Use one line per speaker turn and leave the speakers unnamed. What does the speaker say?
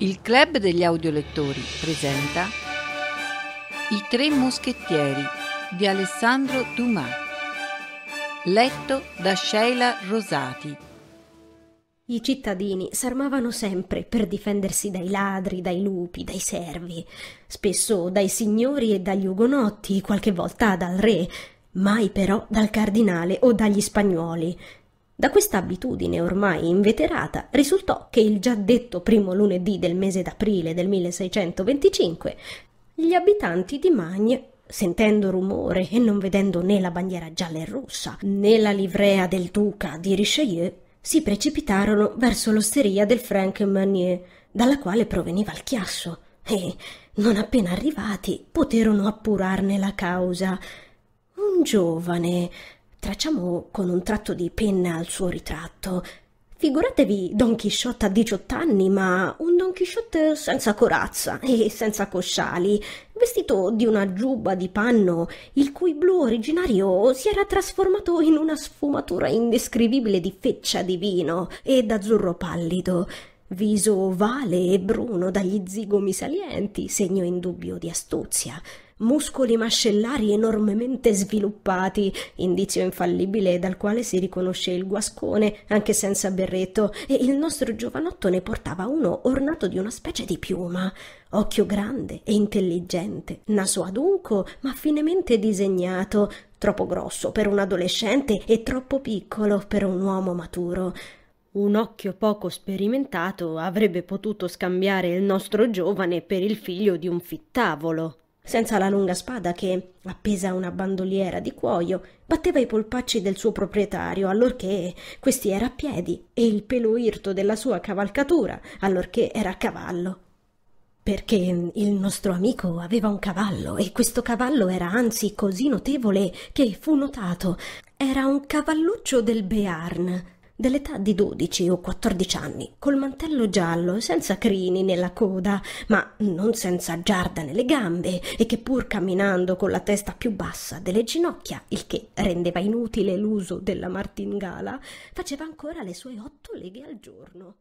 Il Club degli Audiolettori presenta I Tre Moschettieri di Alessandro Dumas, letto da Sheila Rosati. I cittadini s'armavano sempre per difendersi dai ladri, dai lupi, dai servi, spesso dai signori e dagli ugonotti, qualche volta dal re, mai però dal cardinale o dagli spagnuoli, da questa abitudine ormai inveterata risultò che il già detto primo lunedì del mese d'aprile del 1625 gli abitanti di Magne sentendo rumore e non vedendo né la bandiera gialla e rossa né la livrea del duca di Richelieu, si precipitarono verso l'osteria del Frank Manier, dalla quale proveniva il chiasso, e, non appena arrivati, poterono appurarne la causa. Un giovane, tracciamo con un tratto di penna il suo ritratto. Figuratevi Don Chisciotte a 18 anni, ma un Don Chisciotte senza corazza e senza cosciali, vestito di una giubba di panno, il cui blu originario si era trasformato in una sfumatura indescrivibile di feccia di vino e d'azzurro pallido, viso ovale e bruno dagli zigomi salienti, segno indubbio di astuzia muscoli mascellari enormemente sviluppati, indizio infallibile dal quale si riconosce il guascone, anche senza berretto, e il nostro giovanotto ne portava uno ornato di una specie di piuma, occhio grande e intelligente, naso adunco ma finemente disegnato, troppo grosso per un adolescente e troppo piccolo per un uomo maturo. Un occhio poco sperimentato avrebbe potuto scambiare il nostro giovane per il figlio di un fittavolo senza la lunga spada che, appesa a una bandoliera di cuoio, batteva i polpacci del suo proprietario, allorché questi era a piedi, e il pelo irto della sua cavalcatura, allorché era a cavallo. Perché il nostro amico aveva un cavallo, e questo cavallo era anzi così notevole che fu notato. Era un cavalluccio del Bearn dell'età di dodici o quattordici anni, col mantello giallo, senza crini nella coda, ma non senza giarda nelle gambe, e che pur camminando con la testa più bassa delle ginocchia, il che rendeva inutile l'uso della martingala, faceva ancora le sue otto leghe al giorno.